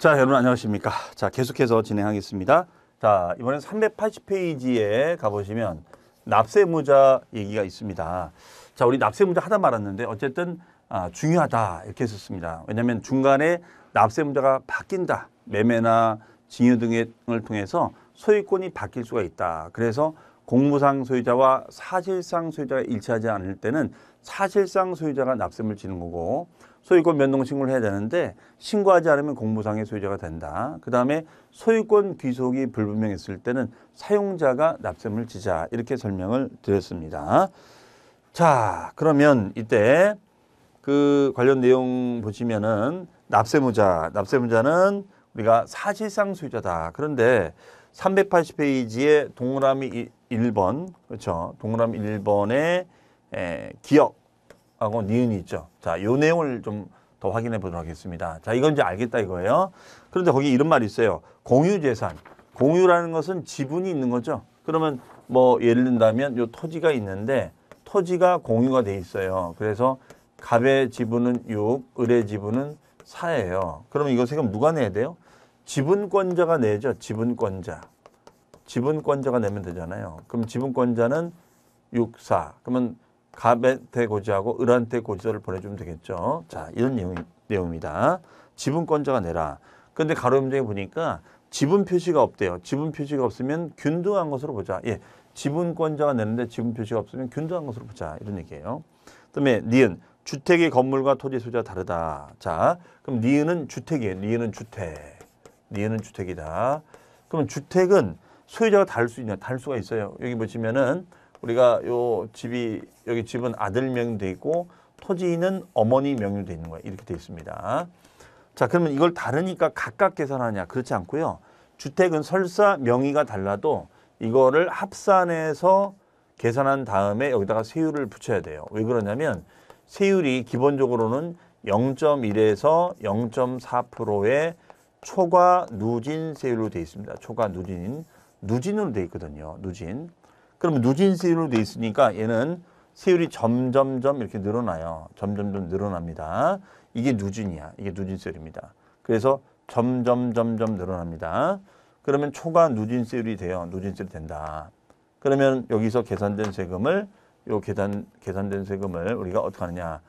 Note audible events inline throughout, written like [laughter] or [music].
자, 여러분 안녕하십니까. 자, 계속해서 진행하겠습니다. 자, 이번엔 380페이지에 가보시면 납세무자 얘기가 있습니다. 자, 우리 납세무자 하다 말았는데 어쨌든 아, 중요하다 이렇게 썼습니다. 왜냐하면 중간에 납세무자가 바뀐다. 매매나 증여 등을 통해서 소유권이 바뀔 수가 있다. 그래서 공무상 소유자와 사실상 소유자가 일치하지 않을 때는 사실상 소유자가 납세를 지는 거고 소유권 변동 신고를 해야 되는데 신고하지 않으면 공무상의 소유자가 된다. 그다음에 소유권 귀속이 불분명했을 때는 사용자가 납세을 지자 이렇게 설명을 드렸습니다. 자, 그러면 이때 그 관련 내용 보시면은 납세무자, 납세무자는 우리가 사실상 소유자다. 그런데 380페이지에 동그라미 1번, 그렇죠. 동그라미 1번에 에, 기억, 하고 니은이 있죠. 자, 요 내용을 좀 더 확인해 보도록 하겠습니다. 자, 이건 이제 알겠다 이거예요. 그런데 거기 이런 말이 있어요. 공유재산. 공유라는 것은 지분이 있는 거죠. 그러면 뭐 예를 든다면 요 토지가 있는데 토지가 공유가 돼 있어요. 그래서 갑의 지분은 6, 을의 지분은 4예요. 그러면 이거 세금 누가 내야 돼요? 지분권자가 내죠. 지분권자. 지분권자가 내면 되잖아요. 그럼 지분권자는 6, 4. 그러면 가벤테 고지하고 을한테 고지서를 보내주면 되겠죠. 자, 이런 내용, 이 내용입니다. 지분권자가 내라. 근데 가로염정에 보니까 지분 표시가 없대요. 지분 표시가 없으면 균등한 것으로 보자. 예, 지분권자가 내는데 지분 표시가 없으면 균등한 것으로 보자. 이런 얘기예요. 그다음에 니은 주택의 건물과 토지 소유가 다르다. 자, 그럼 니은은 주택이에요. 니은은 주택. 니은은 주택이다. 그럼 주택은 소유자가 다를 수 있냐? 다를 수가 있어요. 여기 보시면은 우리가 요 집이 여기 집은 아들 명의돼 있고 토지는 어머니 명의돼 로 있는 거예요. 이렇게 돼 있습니다. 자 그러면 이걸 다르니까 각각 계산하냐 그렇지 않고요. 주택은 설사 명의가 달라도 이거를 합산해서 계산한 다음에 여기다가 세율을 붙여야 돼요. 왜 그러냐면 세율이 기본적으로는 0.1에서 0.4%의 초과 누진 세율로 되어 있습니다. 초과 누진, 누진으로 되어 있거든요. 누진. 그러면 누진 세율로 돼 있으니까 얘는 세율이 점점점 이렇게 늘어나요. 점점점 늘어납니다. 이게 누진이야. 이게 누진 세율입니다. 그래서 점점점점 늘어납니다. 그러면 초과 누진 세율이 돼요. 누진 세율이 된다. 그러면 여기서 계산된 세금을 요 계산 계산된 세금을 우리가 어떻게 하느냐?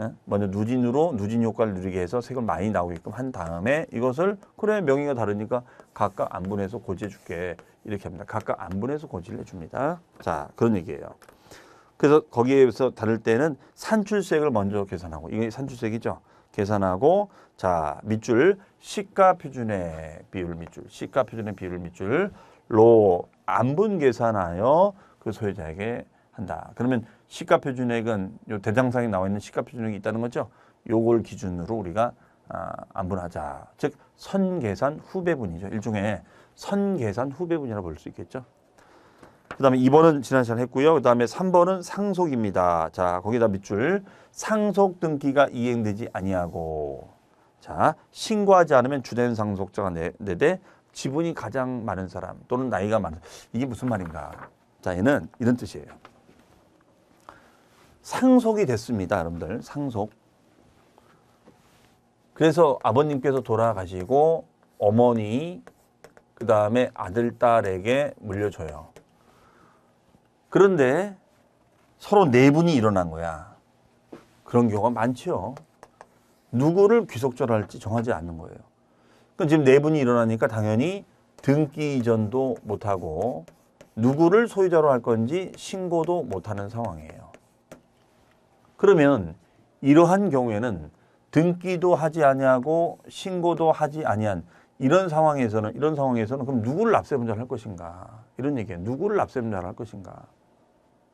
예? 먼저 누진으로 누진 효과를 누리게 해서 세금 많이 나오게끔 한 다음에 이것을 그래 명의가 다르니까 각각 안분해서 고지해 줄게 이렇게 합니다. 각각 안분해서 고지를 해줍니다. 자 그런 얘기예요. 그래서 거기에서 다를 때는 산출수액을 먼저 계산하고 이게 산출수액이죠. 계산하고 자 밑줄 시가 표준의 비율 밑줄 시가 표준의 비율 밑줄로 안분 계산하여 그 소유자에게 한다. 그러면 시가 표준액은 요 대장상에 나와 있는 시가 표준액이 있다는 거죠. 요걸 기준으로 우리가 아, 안분하자. 즉 선계산 후배분이죠. 일종의 선계산 후배분이라 볼수 있겠죠. 그 다음에 2번은 지난 시간에 했고요. 그 다음에 3번은 상속입니다. 자, 거기다 밑줄 상속 등기가 이행되지 아니하고 자, 신고하지 않으면 주된 상속자가 내되 지분이 가장 많은 사람 또는 나이가 많은 이게 무슨 말인가? 자, 얘는 이런 뜻이에요. 상속이 됐습니다, 여러분들. 상속. 그래서 아버님께서 돌아가시고 어머니 그 다음에 아들, 딸에게 물려줘요. 그런데 서로 내분이 네 일어난 거야. 그런 경우가 많지 누구를 귀속절할지 정하지 않는 거예요. 그럼 그러니까 지금 내분이 네 일어나니까 당연히 등기 이전도 못하고 누구를 소유자로 할 건지 신고도 못하는 상황이에요. 그러면 이러한 경우에는 등기도 하지 아니하고 신고도 하지 아니한 이런 상황에서는 이런 상황에서는 그럼 누구를 납세분자를 할 것인가 이런 얘기예요. 누구를 납세분자를 할 것인가.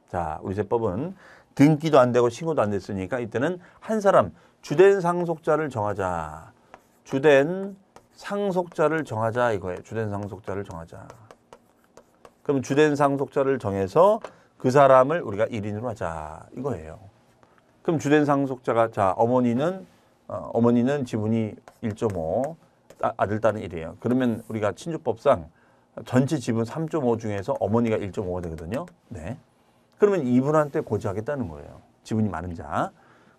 자 우리 세법은 등기도 안 되고 신고도 안 됐으니까 이때는 한 사람 주된 상속자를 정하자. 주된 상속자를 정하자 이거예요. 주된 상속자를 정하자. 그럼 주된 상속자를 정해서 그 사람을 우리가 1인으로 하자 이거예요. 그럼 주된 상속자가 자 어머니는 어, 어머니는 지분이 1.5 아, 아들, 딸은 1이에요. 그러면 우리가 친주법상 전체 지분 3.5 중에서 어머니가 1.5가 되거든요. 네. 그러면 이분한테 고지하겠다는 거예요. 지분이 많은 자. 아,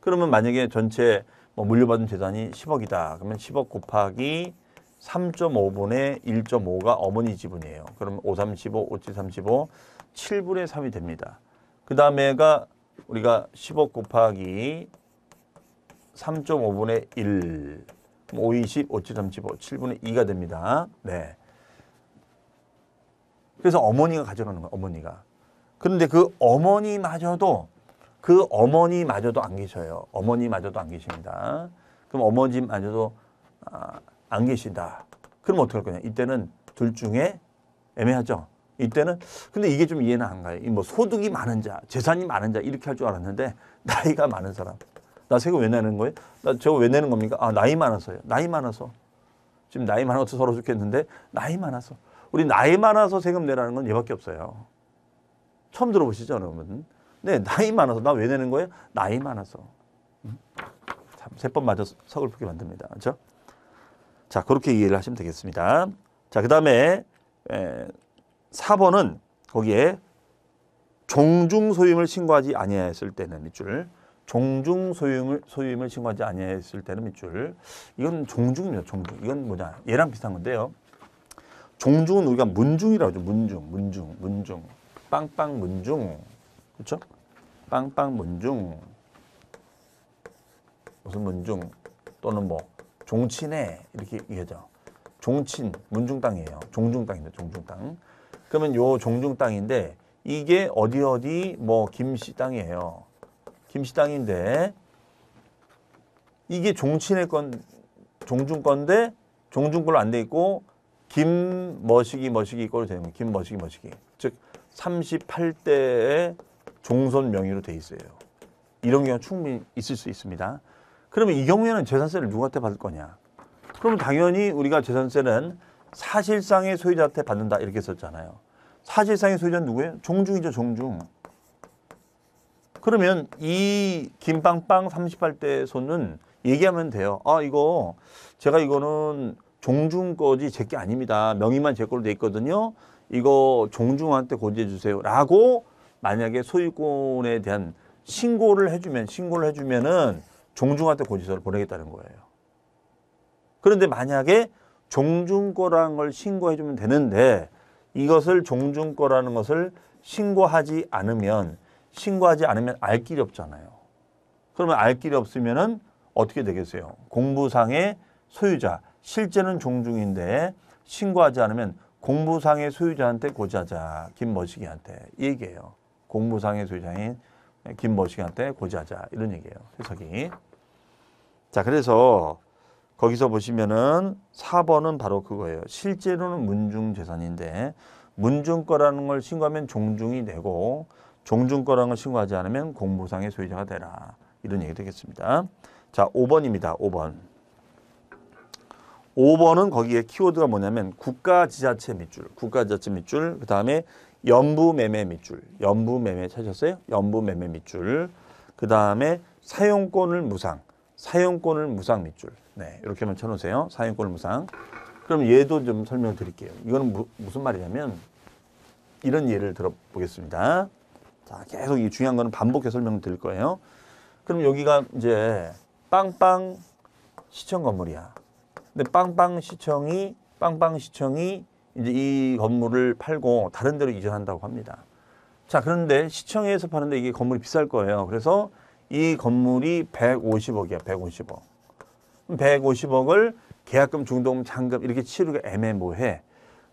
그러면 만약에 전체 뭐 물려받은 재산이 10억이다. 그러면 10억 곱하기 3.5분의 1.5가 어머니 지분이에요. 그럼 5, 3, 5 5, 7, 35, 7분의 3이 됩니다. 그 다음에가 우리가 10억 곱하기 3.5분의 1 그럼 520, 5.75, 7분의 2가 됩니다. 네. 그래서 어머니가 가져가는 거예요. 어머니가. 그런데 그 어머니마저도 그 어머니마저도 안 계셔요. 어머니마저도 안 계십니다. 그럼 어머니마저도 아, 안 계신다. 그럼 어떻게 할 거냐. 이때는 둘 중에 애매하죠. 이때는 근데 이게 좀 이해는 안 가요. 뭐 소득이 많은 자, 재산이 많은 자 이렇게 할 줄 알았는데 나이가 많은 사람 나 세금 왜 내는 거예요? 나 저거 왜 내는 겁니까? 아 나이 많아서요. 나이 많아서. 지금 나이 많아서 서러 죽겠는데 나이 많아서. 우리 나이 많아서 세금 내라는 건 얘밖에 없어요. 처음 들어보시죠 여러분. 네 나이 많아서 나 왜 내는 거예요? 나이 많아서. 음? 세법 마저 서글프게 만듭니다. 그죠자 그렇게 이해를 하시면 되겠습니다. 자그 다음에 4번은 거기에 종중 소임을 신고하지 아니하을 때는 밑줄 종중 소유임을, 소유임을 신고하지 아니했을 때는 밑줄. 이건 종중입니다. 종중. 이건 뭐냐. 얘랑 비슷한 건데요. 종중은 우리가 문중이라고 하죠. 문중, 문중, 문중. 빵빵 문중. 그렇죠? 빵빵 문중. 무슨 문중 또는 뭐 종친해 이렇게 얘기하죠. 종친 문중 땅이에요. 종중 땅입니다. 종중 땅. 그러면 요 종중 땅인데 이게 어디 어디 뭐 김씨 땅이에요. 김씨땅인데 이게 종친의 건 종중 건데 종중 걸로 안 돼 있고 김머시기 머시기 걸로 되는 거예 김머시기 머시기. 즉 38대의 종손 명의로 돼 있어요. 이런 경우가 충분히 있을 수 있습니다. 그러면 이 경우에는 재산세를 누구한테 받을 거냐? 그러면 당연히 우리가 재산세는 사실상의 소유자한테 받는다 이렇게 썼잖아요. 사실상의 소유자는 누구예요? 종중이죠, 종중. 그러면 이 김빵빵 38대 손은 얘기하면 돼요. 아 이거 제가 이거는 종중 거지 제게 아닙니다. 명의만 제 걸로 돼 있거든요. 이거 종중한테 고지해 주세요. 라고 만약에 소유권에 대한 신고를 해주면 신고를 해주면은 종중한테 고지서를 보내겠다는 거예요. 그런데 만약에 종중 거라는 걸 신고해 주면 되는데 이것을 종중 거라는 것을 신고하지 않으면 신고하지 않으면 알 길이 없잖아요. 그러면 알 길이 없으면 어떻게 되겠어요? 공부상의 소유자, 실제는 종중인데 신고하지 않으면 공부상의 소유자한테 고지하자. 김머시기한테 얘기예요. 공부상의 소유자인 김머시기한테 고지하자. 이런 얘기예요. 해석이. 자, 그래서 거기서 보시면은 4번은 바로 그거예요. 실제로는 문중 재산인데 문중 거라는 걸 신고하면 종중이 되고 종중거랑을 신고하지 않으면 공무상의 소유자가 되라. 이런 얘기 되겠습니다. 자, 5번입니다. 5번. 5번은 거기에 키워드가 뭐냐면 국가지자체 밑줄, 국가지자체 밑줄, 그 다음에 연부매매 밑줄, 연부매매 찾으셨어요? 연부매매 밑줄, 그 다음에 사용권을 무상, 사용권을 무상 밑줄. 네, 이렇게만 쳐놓으세요. 사용권을 무상. 그럼 얘도 좀 설명드릴게요. 을 이거는 무, 무슨 말이냐면 이런 예를 들어보겠습니다. 자, 계속 이 중요한 거는 반복해 서 설명드릴 거예요. 그럼 여기가 이제 빵빵 시청 건물이야. 근데 빵빵 시청이 빵빵 시청이 이제 이 건물을 팔고 다른 데로 이전한다고 합니다. 자, 그런데 시청에서 파는데 이게 건물이 비쌀 거예요. 그래서 이 건물이 150억이야, 150억. 150억을 계약금, 중도금, 잔금 이렇게 치르기 애매모해.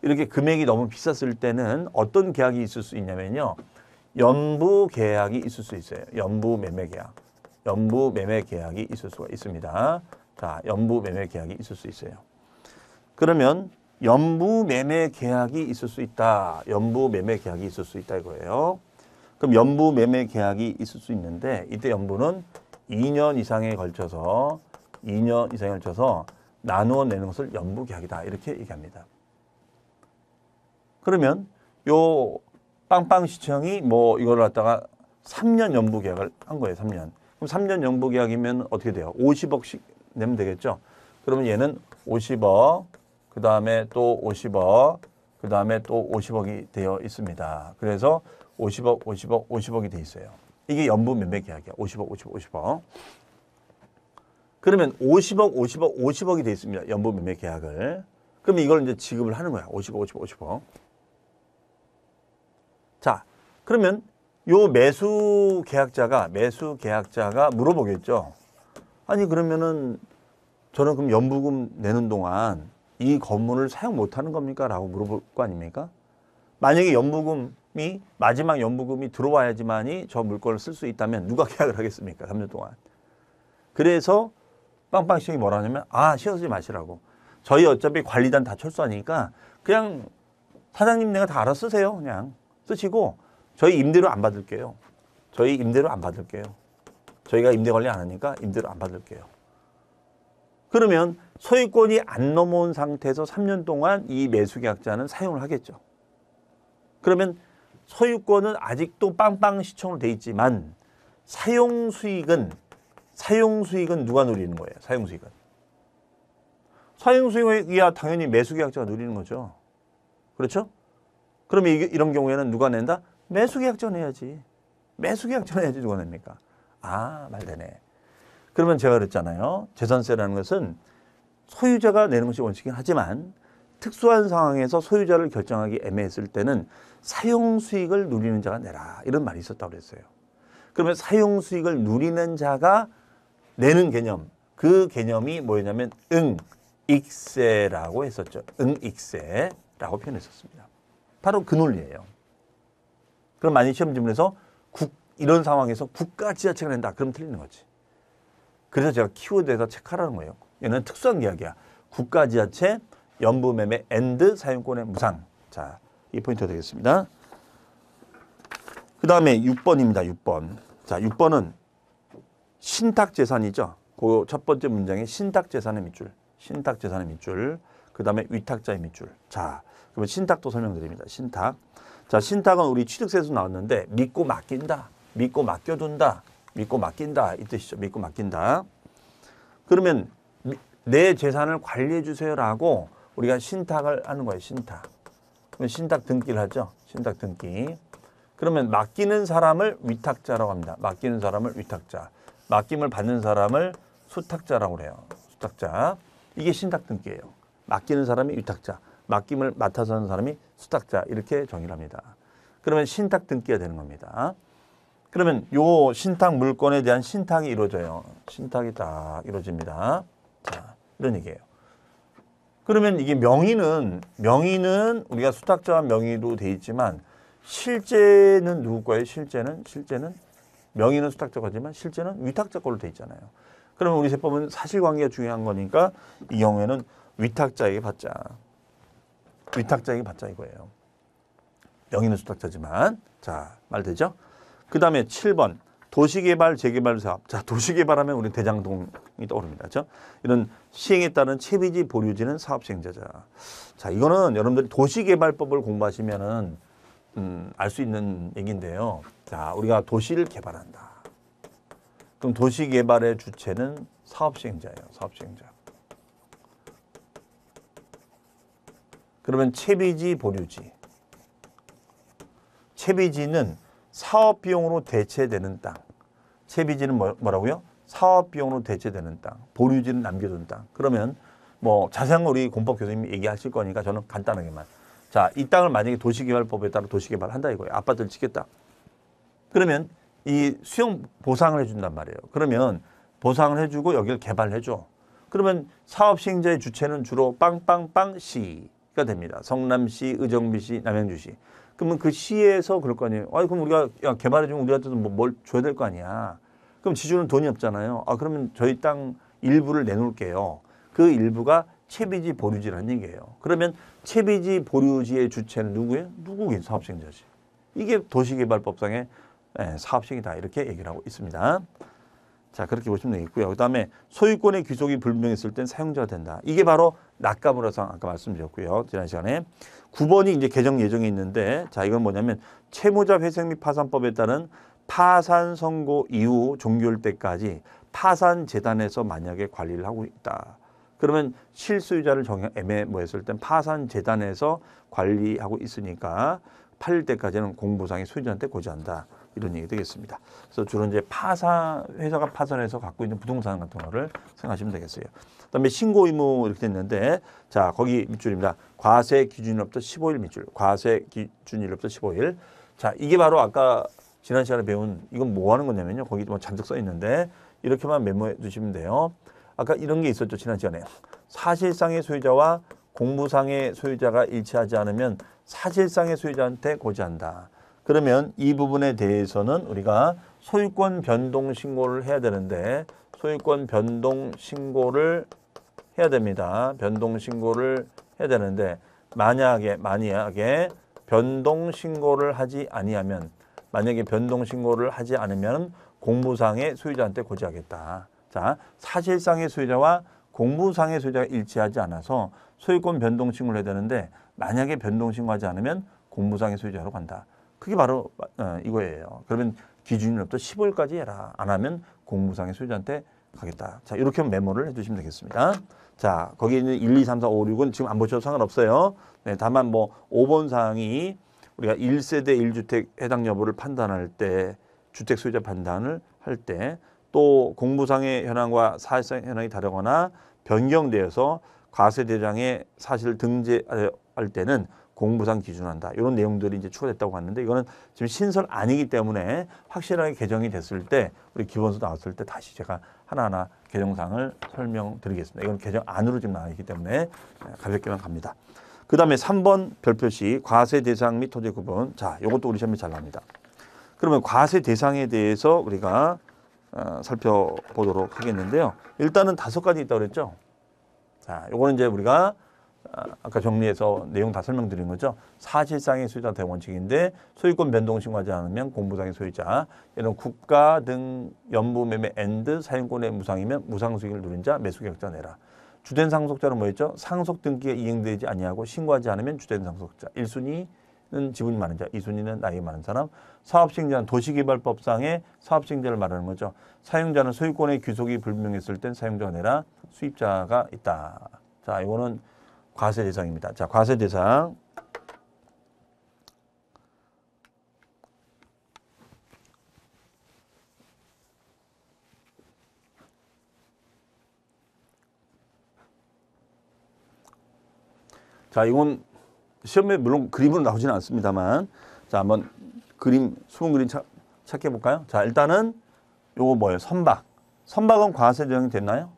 이렇게 금액이 너무 비쌌을 때는 어떤 계약이 있을 수 있냐면요. 연부 계약이 있을 수 있어요. 연부 매매 계약. 연부 매매 계약이 있을 수가 있습니다. 자, 연부 매매 계약이 있을 수 있어요. 그러면 연부 매매 계약이 있을 수 있다. 연부 매매 계약이 있을 수 있다 이거예요. 그럼 연부 매매 계약이 있을 수 있는데 이때 연부는 2년 이상에 걸쳐서 2년 이상에 걸쳐서 나누어 내는 것을 연부 계약이다. 이렇게 얘기합니다. 그러면 요 빵빵시청이 뭐 이걸 갖다가 3년 연부 계약을 한 거예요. 3년. 그럼 3년 연부 계약이면 어떻게 돼요? 50억씩 내면 되겠죠. 그러면 얘는 50억, 그 다음에 또 50억, 그 다음에 또 50억이 되어 있습니다. 그래서 50억, 50억, 50억이 돼 있어요. 이게 연부 몇백 계약이야. 50억, 50억, 50억. 그러면 50억, 50억, 50억이 돼 있습니다. 연부 몇백 계약을. 그러면 이걸 이제 지급을 하는 거야. 50억, 50억, 50억. 자, 그러면 요 매수 계약자가 매수 계약자가 물어보겠죠. 아니 그러면은 저는 그럼 연부금 내는 동안 이 건물을 사용 못하는 겁니까? 라고 물어볼 거 아닙니까? 만약에 연부금이 마지막 연부금이 들어와야지만이 저 물건을 쓸 수 있다면 누가 [laughs] 계약을 하겠습니까? 3년 동안. 그래서 빵빵 시장이 뭐라 하냐면 아쉬어지지 마시라고. 저희 어차피 관리단 다 철수하니까 그냥 사장님 내가 다 알아 쓰세요 그냥. 쓰시고 저희 임대료 안 받을게요. 저희 임대료 안 받을게요. 저희가 임대 관리 안 하니까 임대료 안 받을게요. 그러면 소유권이 안 넘어온 상태에서 3년 동안 이 매수계약자는 사용을 하겠죠. 그러면 소유권은 아직도 빵빵 시청으로 돼 있지만 사용 수익은 사용 수익은 누가 누리는 거예요? 사용 수익은 사용 수익이야 당연히 매수계약자가 누리는 거죠. 그렇죠? 그러면 이, 이런 경우에는 누가 낸다? 매수계약전 해야지. 매수계약전 해야지 누가 냅니까? 아, 말되네. 그러면 제가 그랬잖아요. 재산세라는 것은 소유자가 내는 것이 원칙이긴 하지만 특수한 상황에서 소유자를 결정하기 애매했을 때는 사용 수익을 누리는 자가 내라 이런 말이 있었다고 그랬어요. 그러면 사용 수익을 누리는 자가 내는 개념 그 개념이 뭐였냐면 응익세라고 했었죠. 응익세라고 표현했었습니다. 바로 그 논리예요. 그럼 만약 시험 지문에서 국, 이런 상황에서 국가 지자체가 낸다. 그럼 틀리는 거지. 그래서 제가 키워드에서 체크하라는 거예요. 얘는 특수한 계약이야. 국가 지자체 연부 매매 엔드 사용권의 무상. 자, 이 포인트 되겠습니다. 그 다음에 6번입니다. 6번. 자, 6번은 신탁 재산이죠. 그 첫 번째 문장에 신탁 재산의 밑줄. 신탁 재산의 밑줄. 그 다음에 위탁자의 밑줄. 자, 그러면 신탁도 설명드립니다. 신탁. 자, 신탁은 우리 취득세수 나왔는데 믿고 맡긴다. 믿고 맡겨둔다. 믿고 맡긴다. 이 뜻이죠. 믿고 맡긴다. 그러면 내 재산을 관리해 주세요라고 우리가 신탁을 하는 거예요. 신탁. 그러면 신탁 등기를 하죠. 신탁 등기. 그러면 맡기는 사람을 위탁자라고 합니다. 맡기는 사람을 위탁자. 맡김을 받는 사람을 수탁자라고 그요 수탁자. 이게 신탁 등기예요. 맡기는 사람이 위탁자, 맡김을 맡아서 하는 사람이 수탁자 이렇게 정의를 합니다. 그러면 신탁 등기가 되는 겁니다. 그러면 요 신탁 물건에 대한 신탁이 이루어져요. 신탁이 딱 이루어집니다. 자, 이런 얘기예요. 그러면 이게 명의는 명의는 우리가 수탁자와 명의로 돼 있지만 실제는 누구 거예요? 실제는 실제는 명의는 수탁자 거지만 실제는 위탁자 걸로 돼 있잖아요. 그러면 우리 세법은 사실관계가 중요한 거니까 이 경우에는 위탁자에게 받자. 위탁자에게 받자 이거예요. 명의는 수탁자지만 자, 말 되죠? 그 다음에 7번 도시개발, 재개발 사업. 자, 도시개발하면 우리 대장동이 떠오릅니다. 그렇죠? 이런 시행에 따른 채비지 보류지는 사업 시행자자. 자, 이거는 여러분들이 도시개발법을 공부하시면은 음, 알 수 있는 얘기인데요. 자, 우리가 도시를 개발한다. 그럼 도시개발의 주체는 사업 시행자예요. 사업 시행자. 그러면 채비지, 보류지. 채비지는 사업 비용으로 대체되는 땅. 채비지는 뭐, 라고요 사업 비용으로 대체되는 땅. 보류지는 남겨둔 땅. 그러면 뭐 자세한 거 우리 공법 교수님이 얘기하실 거니까 저는 간단하게만. 자, 이 땅을 만약에 도시개발법에 따라 도시개발을 한다 이거예요. 아파트를 짓겠다. 그러면 이 수용 보상을 해준단 말이에요. 그러면 보상을 해주고 여기를 개발해줘. 그러면 사업 시행자의 주체는 주로 빵빵빵 시가 됩니다. 성남시, 의정비시 남양주시. 그러면 그 시에서 그럴 거 아니에요. 아 그럼 우리가 야, 개발해주면 우리한테도 뭐뭘 줘야 될 거 아니야. 그럼 지주는 돈이 없잖아요. 아 그러면 저희 땅 일부를 내놓을게요. 그 일부가 채비지 보류지라는 얘기예요. 그러면 채비지 보류지의 주체는 누구예요? 누구긴 사업시행자지. 이게 도시개발법상의 예, 사업시행이다 이렇게 얘기를 하고 있습니다. 자 그렇게 보시면 되겠고요. 그 다음에 소유권의 귀속이 불명했을 땐 사용자가 된다. 이게 바로 낙감으로서 아까 말씀드렸고요. 지난 시간에 9번이 이제 개정 예정이 있는데 자 이건 뭐냐면 채무자 회생 및 파산법에 따른 파산 선고 이후 종결 때까지 파산 재단에서 만약에 관리를 하고 있다. 그러면 실수유자를 정형애매뭐했을땐 파산 재단에서 관리하고 있으니까 팔릴 때까지는 공보상의 소유자한테 고지한다. 이런 얘기 되겠습니다. 그래서 주로 이제 파산 회사가 파산해서 갖고 있는 부동산 같은 거를 생각하시면 되겠어요. 그다음에 신고 의무 이렇게 됐는데 자 거기 밑줄입니다. 과세 기준일로부터 15일 밑줄. 과세 기준일로부터 15일. 자 이게 바로 아까 지난 시간에 배운 이건 뭐 하는 거냐면요. 거기 뭐 잔뜩 써 있는데 이렇게만 메모해 두시면 돼요. 아까 이런 게 있었죠 지난 시간에 사실상의 소유자와 공무상의 소유자가 일치하지 않으면 사실상의 소유자한테 고지한다. 그러면 이 부분에 대해서는 우리가 소유권 변동 신고를 해야 되는데 소유권 변동 신고를 해야 됩니다. 변동 신고를 해야 되는데 만약에 만약에 변동 신고를 하지 아니하면 만약에 변동 신고를 하지 않으면 공무상의 소유자한테 고지하겠다. 자, 사실상의 소유자와 공무상의 소유자가 일치하지 않아서 소유권 변동 신고를 해야 되는데 만약에 변동 신고하지 않으면 공무상의 소유자로 간다. 그게 바로 어, 이거예요. 그러면 기준일로부터 10월까지 해라. 안 하면 공무상의 소유자한테 가겠다. 자, 이렇게 하면 메모를 해주시면 되겠습니다. 자, 거기 있는 1, 2, 3, 4, 5, 6은 지금 안 보셔도 상관없어요. 네, 다만 뭐 5번 사항이 우리가 1세대 1주택 해당 여부를 판단할 때 주택 소유자 판단을 할 때 또 공무상의 현황과 사실상 현황이 다르거나 변경되어서 과세대장의 사실 등재할 때는 공부상 기준한다. 이런 내용들이 이제 추가됐다고 하는데 이거는 지금 신설 아니기 때문에 확실하게 개정이 됐을 때 우리 기본서 나왔을 때 다시 제가 하나하나 개정사항을 설명드리겠습니다. 이건 개정 안으로 지금 나와 있기 때문에 가볍게만 갑니다. 그 다음에 3번 별표시 과세 대상 및 토지 구분. 자, 이것도 우리 시험에 잘 나옵니다. 그러면 과세 대상에 대해서 우리가 어, 살펴보도록 하겠는데요. 일단은 다섯 가지 있다고 그랬죠. 자, 요거는 이제 우리가 아, 아까 정리해서 내용 다 설명드린 거죠. 사실상의 소유자 대원칙인데 소유권 변동신고하지 않으면 공부상의 소유자 이런 국가 등 연부 매매 엔드 사용권의 무상이면 무상 수익을 누린 자 매수 계약자 내라. 주된 상속자는 뭐였죠? 상속 등기에 이행되지 아니하고 신고하지 않으면 주된 상속자. 일순위는 지분이 많은 자, 이순위는 나이 많은 사람. 사업시행자는 도시개발법상의 사업시행자를 말하는 거죠. 사용자는 소유권의 귀속이 불명했을 땐 사용자가 내라 수입자가 있다. 자, 이거는 과세 대상입니다. 자, 과세 대상. 자, 이건 시험에 물론 그림으로 나오지는 않습니다만 자, 한번 그림, 숨은 그림 찾, 찾게 볼까요? 자, 일단은 요거 뭐예요? 선박. 선박은 과세 대상이 됐나요?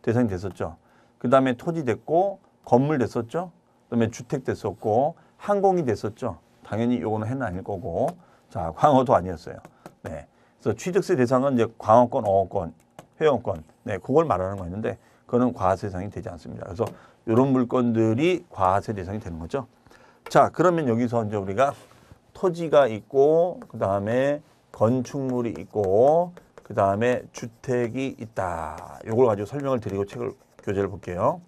대상이 됐었죠. 그 다음에 토지 됐고 건물 됐었죠. 그다음에 주택 됐었고 항공이 됐었죠. 당연히 이거는 해는 아닐 거고 자 광어도 아니었어요. 네, 그래서 취득세 대상은 이제 광어권, 어권, 회원권 네 그걸 말하는 거였는데 그거는 과세 대상이 되지 않습니다. 그래서 이런 물건들이 과세 대상이 되는 거죠. 자 그러면 여기서 이제 우리가 토지가 있고 그 다음에 건축물이 있고 그 다음에 주택이 있다. 이걸 가지고 설명을 드리고 책을 교재를 볼게요.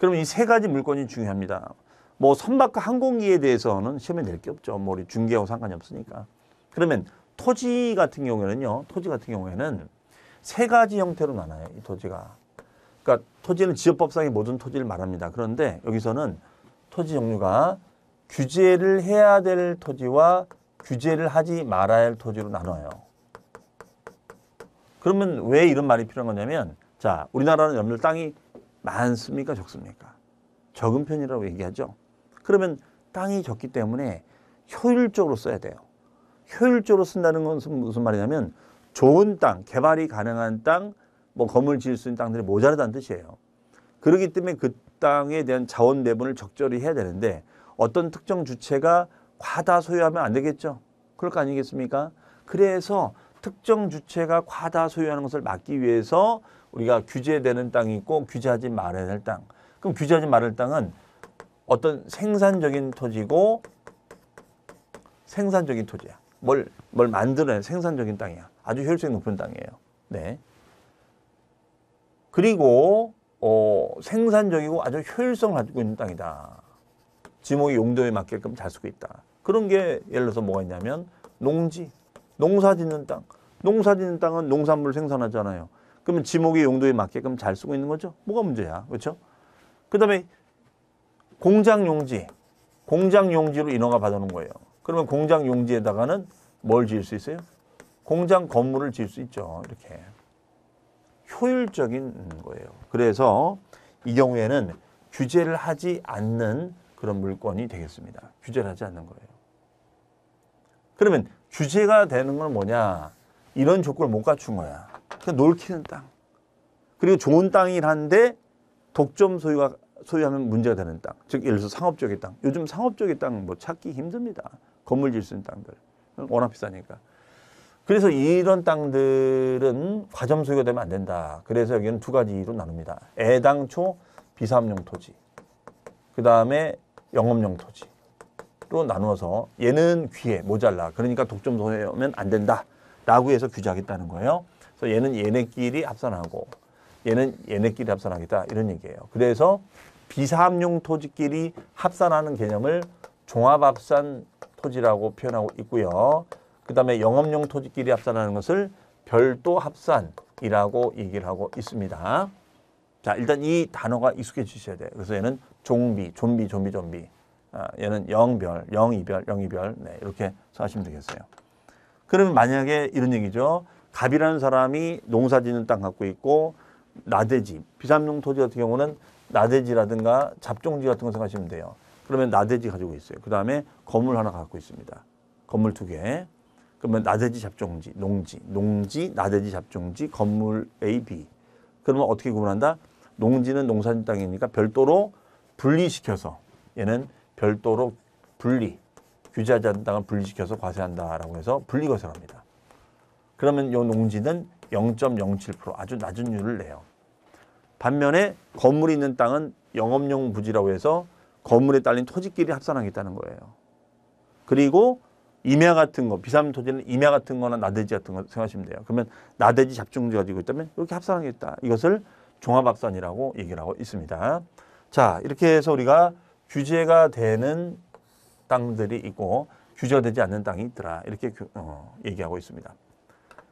그러면 이 세 가지 물건이 중요합니다. 뭐 선박과 항공기에 대해서는 시험에 낼 게 없죠. 뭐 우리 중개하고 상관이 없으니까. 그러면 토지 같은 경우에는요. 토지 같은 경우에는 세 가지 형태로 나눠요. 이 토지가. 그러니까 토지는 지역법상의 모든 토지를 말합니다. 그런데 여기서는 토지 종류가 규제를 해야 될 토지와 규제를 하지 말아야 할 토지로 나눠요. 그러면 왜 이런 말이 필요한 거냐면 자 우리나라는 여러분들 땅이 많습니까? 적습니까? 적은 편이라고 얘기하죠. 그러면 땅이 적기 때문에 효율적으로 써야 돼요. 효율적으로 쓴다는 것은 무슨 말이냐면 좋은 땅, 개발이 가능한 땅, 뭐 건물 지을 수 있는 땅들이 모자르다는 뜻이에요. 그렇기 때문에 그 땅에 대한 자원 배분을 적절히 해야 되는데 어떤 특정 주체가 과다 소유하면 안 되겠죠. 그럴 거 아니겠습니까? 그래서 특정 주체가 과다 소유하는 것을 막기 위해서 우리가 규제되는 땅이 있고 규제하지 말아야 할 땅. 그럼 규제하지 말아야 될 땅은 어떤 생산적인 토지고 생산적인 토지야. 뭘, 뭘 만드는 생산적인 땅이야. 아주 효율성이 높은 땅이에요. 네. 그리고 어, 생산적이고 아주 효율성을 가지고 있는 땅이다. 지목이 용도에 맞게끔 잘 쓰고 있다. 그런 게 예를 들어서 뭐가 있냐면 농지, 농사 짓는 땅. 농사 짓는 땅은 농산물 생산하잖아요. 그러면 지목의 용도에 맞게끔 잘 쓰고 있는 거죠. 뭐가 문제야. 그렇죠? 그 다음에 공장 용지. 공장 용지로 인허가 받아놓은 거예요. 그러면 공장 용지에다가는 뭘 지을 수 있어요? 공장 건물을 지을 수 있죠. 이렇게. 효율적인 거예요. 그래서 이 경우에는 규제를 하지 않는 그런 물건이 되겠습니다. 규제를 하지 않는 거예요. 그러면 규제가 되는 건 뭐냐? 이런 조건을 못 갖춘 거야. 그냥 놀키는 땅. 그리고 좋은 땅이긴 한데 독점 소유가 소유하면 문제가 되는 땅. 즉 예를 들어서 상업적인 땅. 요즘 상업적인 땅 뭐 찾기 힘듭니다. 건물 질수 있는 땅들. 워낙 비싸니까. 그래서 이런 땅들은 과점 소유가 되면 안 된다. 그래서 여기는 두 가지로 나눕니다. 애당초 비사업용 토지. 그 다음에 영업용 토지로 나누어서 얘는 귀에 모자라. 그러니까 독점 소유하면 안 된다. 라고 해서 규제하겠다는 거예요. 그래서 얘는 얘네끼리 합산하고 얘는 얘네끼리 합산하겠다 이런 얘기예요. 그래서 비사업용 토지끼리 합산하는 개념을 종합합산 토지라고 표현하고 있고요. 그 다음에 영업용 토지끼리 합산하는 것을 별도 합산이라고 얘기를 하고 있습니다. 자 일단 이 단어가 익숙해 지셔야 돼요. 그래서 얘는 종비, 좀비, 좀비, 좀비 아, 얘는 영별, 영이별, 영이별 네, 이렇게 써하시면 되겠어요. 그러면 만약에 이런 얘기죠. 갑이라는 사람이 농사 짓는 땅 갖고 있고 나대지, 비삼농 토지 같은 경우는 나대지라든가 잡종지 같은 거 생각하시면 돼요. 그러면 나대지 가지고 있어요. 그 다음에 건물 하나 갖고 있습니다. 건물 두 개. 그러면 나대지 잡종지, 농지, 농지, 나대지 잡종지, 건물 A, B. 그러면 어떻게 구분한다? 농지는 농사진 땅이니까 별도로 분리시켜서 얘는 별도로 분리, 규제하지 않는 땅을 분리시켜서 과세한다라고 해서 분리과세를 합니다. 그러면 이 농지는 0.07% 아주 낮은 율을 내요. 반면에 건물이 있는 땅은 영업용 부지라고 해서 건물에 딸린 토지끼리 합산하겠다는 거예요. 그리고 임야 같은 거, 비삼 토지는 임야 같은 거나 나대지 같은 거 생각하시면 돼요. 그러면 나대지 잡종지 가지고 있다면 이렇게 합산하겠다. 이것을 종합합산이라고 얘기를 하고 있습니다. 자, 이렇게 해서 우리가 규제가 되는 땅들이 있고 규제가 되지 않는 땅이 있더라. 이렇게 어, 얘기하고 있습니다.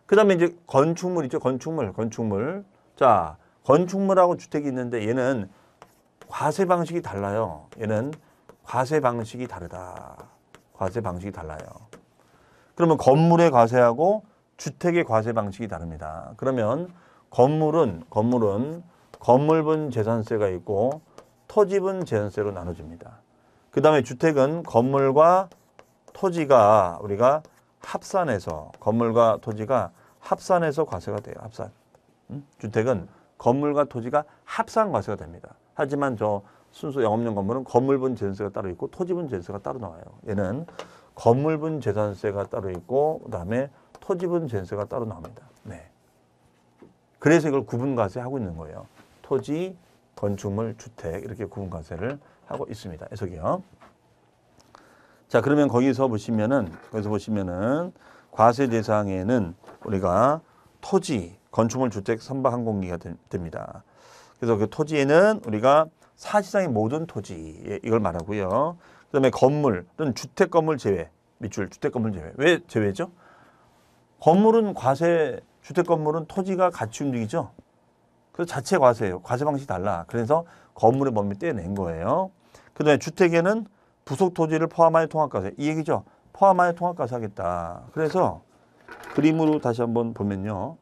그 다음에 이제 건축물 있죠. 건축물, 건축물. 자, 건축물하고 주택이 있는데 얘는 과세 방식이 달라요. 얘는 과세 방식이 다르다. 과세 방식이 달라요. 그러면 건물의 과세하고 주택의 과세 방식이 다릅니다. 그러면 건물은 건물은 건물분 재산세가 있고 토지분 재산세로 나눠집니다. 그 다음에 주택은 건물과 토지가 우리가 합산해서 건물과 토지가 합산해서 과세가 돼요. 합산. 주택은 건물과 토지가 합산 과세가 됩니다. 하지만 저 순수 영업용 건물은 건물분 재산세가 따로 있고 토지분 재산세가 따로 나와요. 얘는 건물분 재산세가 따로 있고 그다음에 토지분 재산세가 따로 나옵니다. 네. 그래서 이걸 구분 과세하고 있는 거예요. 토지, 건축물, 주택 이렇게 구분 과세를 하고 있습니다. 해석이요. 자, 그러면 거기서 보시면은 거기서 보시면은 과세 대상에는 우리가 토지, 건축물, 주택, 선박, 항공기가 됩니다. 그래서 그 토지에는 우리가 사실상의 모든 토지 예, 이걸 말하고요. 그다음에 건물 또는 주택 건물 제외 밑줄 주택 건물 제외 왜 제외죠? 건물은 과세 주택 건물은 토지가 가치 움직이죠. 그래서 자체 과세예요. 과세 방식이 달라. 그래서 건물의 범위 떼낸 거예요. 그다음에 주택에는 부속 토지를 포함하여 통합과세 이 얘기죠. 포함하여 통합가서 하겠다. 그래서 그림으로 다시 한번 보면요.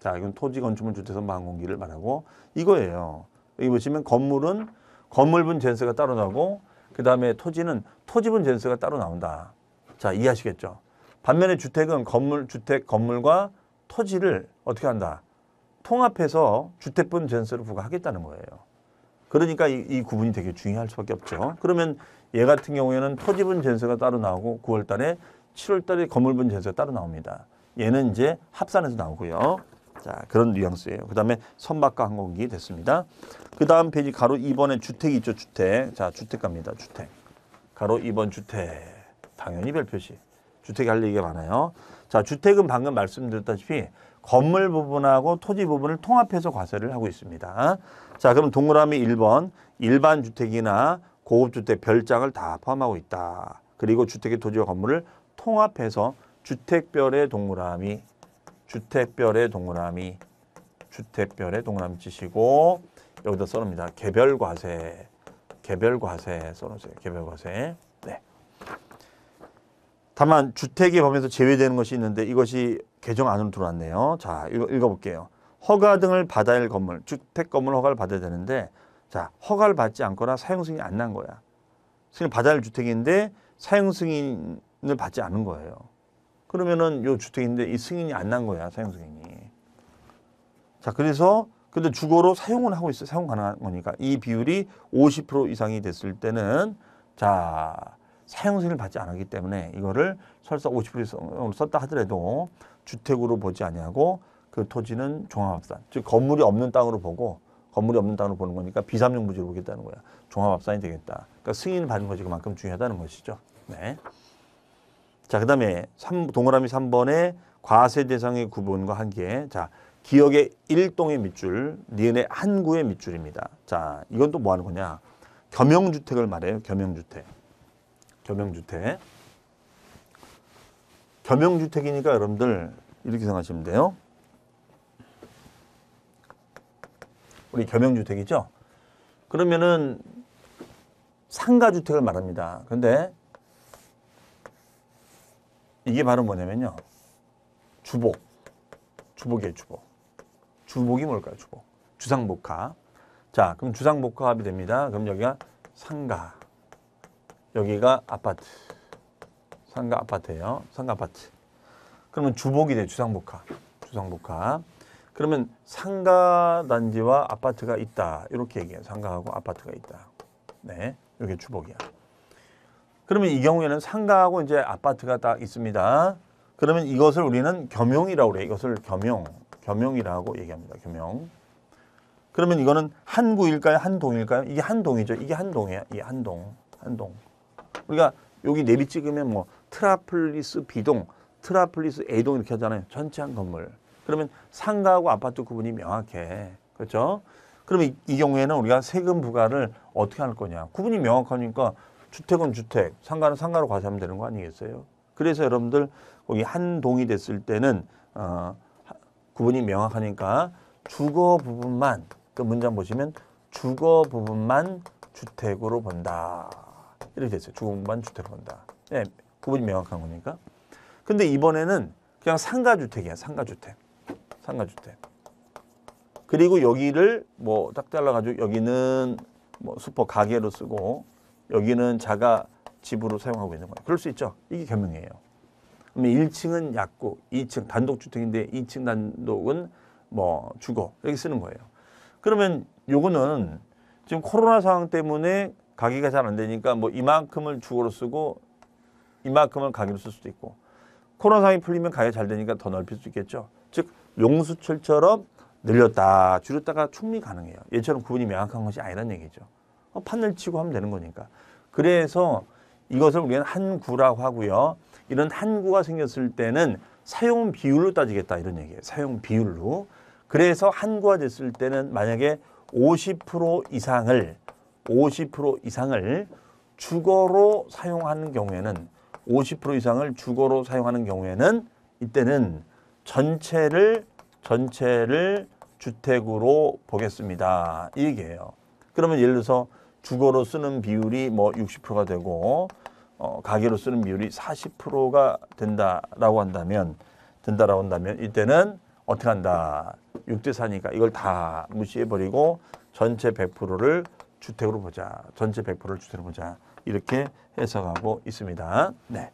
자, 이건 토지 건축물 주택선 망공기를 말하고 이거예요. 여기 보시면 건물은 건물분 젠스가 따로 나오고 그 다음에 토지는 토지분 젠스가 따로 나온다. 자, 이해하시겠죠? 반면에 주택은 건물, 주택, 건물과 토지를 어떻게 한다? 통합해서 주택분 젠스를 부과하겠다는 거예요. 그러니까 이, 이 구분이 되게 중요할 수밖에 없죠. 그러면 얘 같은 경우에는 토지분 전세가 따로 나오고 9월 달에 7월 달에 건물분 전세가 따로 나옵니다. 얘는 이제 합산해서 나오고요. 자, 그런 뉘앙스예요. 그다음에 선박과 항공기 됐습니다. 그다음 페이지 가로 2번에 주택이 있죠, 주택. 자, 주택 갑니다. 주택. 가로 2번 주택. 당연히 별표시. 주택이 할 얘기가 많아요. 자, 주택은 방금 말씀드렸다시피 건물 부분하고 토지 부분을 통합해서 과세를 하고 있습니다. 자, 그럼 동그라미 1번 일반 주택이나 고급주택 별장을 다 포함하고 있다. 그리고 주택의 토지와 건물을 통합해서 주택별의 동그라미, 주택별의 동그라미, 주택별의 동그라미 치시고 여기다 써놓습니다. 개별과세, 개별과세 써놓으세요. 개별과세. 네. 다만 주택의 범위에서 제외되는 것이 있는데 이것이 개정 안으로 들어왔네요. 자, 읽어, 볼게요 허가 등을 받아야 할 건물, 주택 건물 허가를 받아야 되는데 자, 허가를 받지 않거나 사용 승인이 안 난 거야. 승인 받아야 할 주택인데 사용 승인을 받지 않은 거예요. 그러면은 요 주택인데 이 승인이 안 난 거야, 사용 승인이. 자, 그래서 근데 주거로 사용은 하고 있어. 사용 가능한 거니까. 이 비율이 50% 이상이 됐을 때는 자, 사용 승인을 받지 않았기 때문에 이거를 설사 50% 썼다 하더라도 주택으로 보지 아니고그 토지는 종합합산, 즉 건물이 없는 땅으로 보고 건물이 없는 땅으로 보는 거니까 비삼용 부지로 보겠다는 거야. 종합합산이 되겠다. 그러니까 승인을 받은 것이 그만큼 중요하다는 것이죠. 네. 자, 그 다음에 동그라미 3번에 과세 대상의 구분과 한계. 자, 기억의 1동의 밑줄, 니은의 한 구의 밑줄입니다. 자, 이건 또 뭐 하는 거냐? 겸용주택을 말해요. 겸용주택. 겸용주택. 겸용주택이니까 여러분들 이렇게 생각하시면 돼요. 우리 겸용주택이죠. 그러면은 상가주택을 말합니다. 그런데 이게 바로 뭐냐면요. 주복. 주복이에요, 주복. 주복이 뭘까요, 주복? 주상복합. 자, 그럼 주상복합이 됩니다. 그럼 여기가 상가. 여기가 아파트. 상가 아파트예요. 상가 아파트. 그러면 주복이 돼 주상복합. 주상복합. 그러면 상가 단지와 아파트가 있다. 이렇게 얘기해요. 상가하고 아파트가 있다. 네. 이게 주복이야. 그러면 이 경우에는 상가하고 이제 아파트가 딱 있습니다. 그러면 이것을 우리는 겸용이라고 그래요. 이것을 겸용. 겸용이라고 얘기합니다. 겸용. 그러면 이거는 한 구일까요? 한 동일까요? 이게 한 동이죠. 이게 한 동이에요. 이한 동. 한 동. 우리가 여기 내비 찍으면 뭐 트라플리스 B동, 트라플리스 A동 이렇게 하잖아요. 전체 한 건물. 그러면 상가하고 아파트 구분이 명확해. 그렇죠? 그러면 이, 이 경우에는 우리가 세금 부과를 어떻게 할 거냐. 구분이 명확하니까 주택은 주택, 상가는 상가로 과세하면 되는 거 아니겠어요? 그래서 여러분들 거기 한 동이 됐을 때는 어, 구분이 명확하니까 주거 부분만 그 문장 보시면 주거 부분만 주택으로 본다. 이렇게 됐어요. 주거 부분만 주택으로 본다. 네, 구분이 명확한 거니까. 근데 이번에는 그냥 상가주택이야, 상가주택. 상가주택. 그리고 여기를 뭐 딱 잘라가지고 여기는 뭐 슈퍼 가게로 쓰고 여기는 자가 집으로 사용하고 있는 거예요. 그럴 수 있죠. 이게 개명이에요. 그러면 1층은 약국, 2층 단독주택인데 2층 단독은 뭐 주거 여기 쓰는 거예요. 그러면 요거는 지금 코로나 상황 때문에 가기가 잘 안 되니까 뭐 이만큼을 주거로 쓰고 이만큼을 가게로 쓸 수도 있고 코로나 상황이 풀리면 가게 잘 되니까 더 넓힐 수 있겠죠. 즉 용수철처럼 늘렸다 줄였다가 충분히 가능해요. 얘처럼 구분이 명확한 것이 아니란 얘기죠. 어, 판을 치고 하면 되는 거니까. 그래서 이것을 우리는 한구라고 하고요. 이런 한구가 생겼을 때는 사용 비율로 따지겠다 이런 얘기예요. 사용 비율로. 그래서 한구가 됐을 때는 만약에 50% 이상을 50% 이상을 주거로 사용하는 경우에는 50% 이상을 주거로 사용하는 경우에는 이때는 전체를 전체를 주택으로 보겠습니다. 이 얘기예요. 그러면 예를 들어서 주거로 쓰는 비율이 뭐 60%가 되고 어, 가게로 쓰는 비율이 40%가 된다라고 한다면 된다라고 한다면 이때는 어떻게 한다? 6대 4니까 이걸 다 무시해 버리고 전체 100%를 주택으로 보자. 전체 100%를 주택으로 보자. 이렇게 해석하고 있습니다. 네.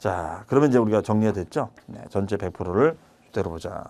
자, 그러면 이제 우리가 정리가 됐죠? 네, 전체 100%를 주대로 보자.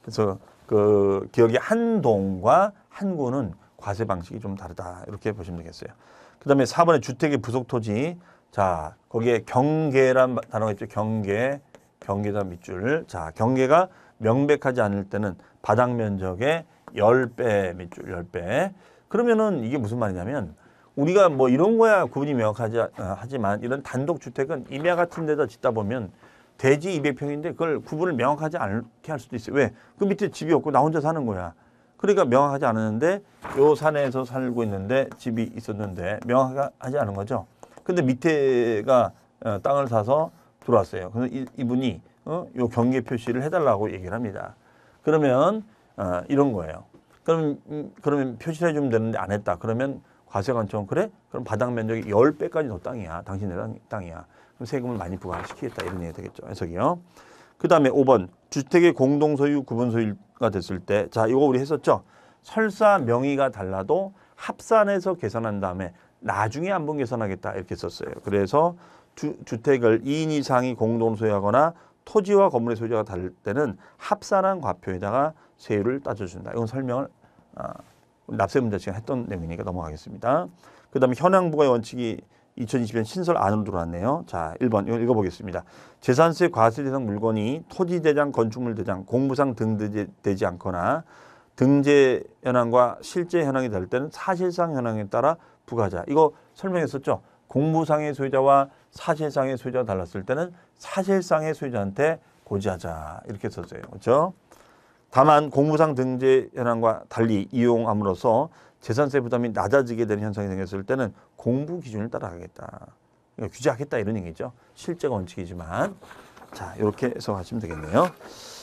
그래서 그 기억이 한 동과 한 구는 과세 방식이 좀 다르다. 이렇게 보시면 되겠어요. 그 다음에 4번에 주택의 부속 토지. 자, 거기에 경계란 단어가 있죠. 경계, 경계다 밑줄. 자, 경계가 명백하지 않을 때는 바닥 면적의 10배 밑줄, 10배. 그러면은 이게 무슨 말이냐면 우리가 뭐 이런 거야 구분이 명확하지 아, 하지만 이런 단독 주택은 임야 같은 데다 짓다 보면 대지 200평인데 그걸 구분을 명확하지 않게 할 수도 있어요. 왜? 그 밑에 집이 없고 나 혼자 사는 거야. 그러니까 명확하지 않았는데 요 산에서 살고 있는데 집이 있었는데 명확하지 않은 거죠. 근데 밑에가 어, 땅을 사서 들어왔어요. 그래서 이, 이 분이 어, 요 경계 표시를 해달라고 얘기를 합니다. 그러면 어, 이런 거예요. 그럼 음, 그러면 표시를 해주면 되는데 안 했다. 그러면 과세관청 그래? 그럼 바닥 면적이 열배까지더 땅이야. 당신의 땅, 이야 그럼 세금을 많이 부과시키겠다. 이런 얘기 되겠죠. 해석이요. 그 다음에 5번 주택의 공동소유 구분소유가 됐을 때 자 이거 우리 했었죠. 설사 명의가 달라도 합산해서 계산한 다음에 나중에 한 번 계산하겠다 이렇게 썼어요. 그래서 주, 주택을 2인 이상이 공동 소유하거나 토지와 건물의 소유자가 다를 때는 합산한 과표에다가 세율을 따져준다. 이건 설명을 어, 납세 문제 지금 했던 내용이니까 넘어가겠습니다. 그 다음에 현황부가의 원칙이 2020년 신설 안으로 들어왔네요. 자, 1번 이거 읽어보겠습니다. 재산세 과세 대상 물건이 토지 대장, 건축물 대장, 공무상 등되지 않거나 등재 현황과 실제 현황이 될 때는 사실상 현황에 따라 부과자. 하 이거 설명했었죠. 공무상의 소유자와 사실상의 소유자가 달랐을 때는 사실상의 소유자한테 고지하자 이렇게 썼어요. 그렇죠? 다만 공무상 등재 현황과 달리 이용함으로써 재산세 부담이 낮아지게 되는 현상이 생겼을 때는 공부 기준을 따라가겠다. 그러니까 규제하겠다 이런 얘기죠. 실제 원칙이지만 자 이렇게 해서 하시면 되겠네요.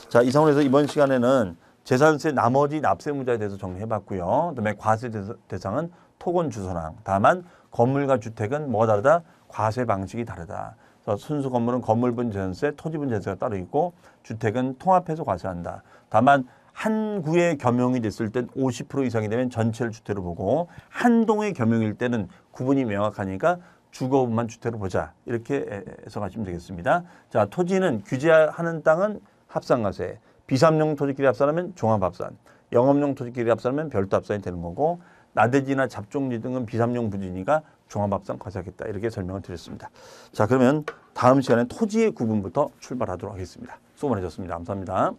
자이 상황에서 이번 시간에는 재산세 나머지 납세 문제에 대해서 정리해봤고요. 그다음에 과세 대상은 토건 주소랑 다만 건물과 주택은 뭐가 다르다? 과세 방식이 다르다. 순수 건물은 건물분 전세, 토지분 전세가 따로 있고 주택은 통합해서 과세한다. 다만 한 구에 겸용이 됐을 땐 50% 이상이 되면 전체를 주택으로 보고 한 동의 겸용일 때는 구분이 명확하니까 주거분만 주택으로 보자. 이렇게 해석하시면 되겠습니다. 자, 토지는 규제하는 땅은 합산과세, 비삼용 토지끼리 합산하면 종합합산, 영업용 토지끼리 합산하면 별도 합산이 되는 거고 나대지나 잡종지 등은 비삼용 부지니까 종합합산 과제하겠다 이렇게 설명을 드렸습니다. 자 그러면 다음 시간에 토지의 구분부터 출발하도록 하겠습니다. 수고 많으셨습니다. 감사합니다.